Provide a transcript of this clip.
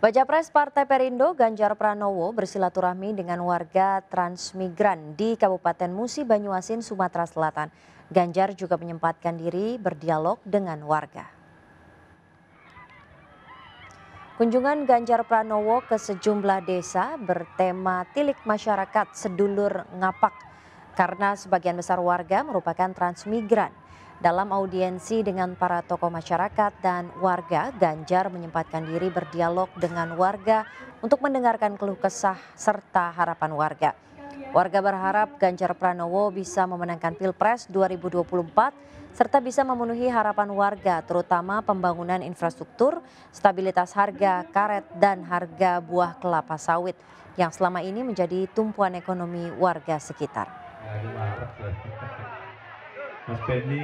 Baca Pres Partai Perindo Ganjar Pranowo bersilaturahmi dengan warga transmigran di Kabupaten Musi Banyuasin, Sumatera Selatan. Ganjar juga menyempatkan diri berdialog dengan warga. Kunjungan Ganjar Pranowo ke sejumlah desa bertema tilik masyarakat sedulur ngapak karena sebagian besar warga merupakan transmigran. Dalam audiensi dengan para tokoh masyarakat dan warga, Ganjar menyempatkan diri berdialog dengan warga untuk mendengarkan keluh kesah serta harapan warga. Warga berharap Ganjar Pranowo bisa memenangkan Pilpres 2024 serta bisa memenuhi harapan warga terutama pembangunan infrastruktur, stabilitas harga karet dan harga buah kelapa sawit yang selama ini menjadi tumpuan ekonomi warga sekitar. Ya,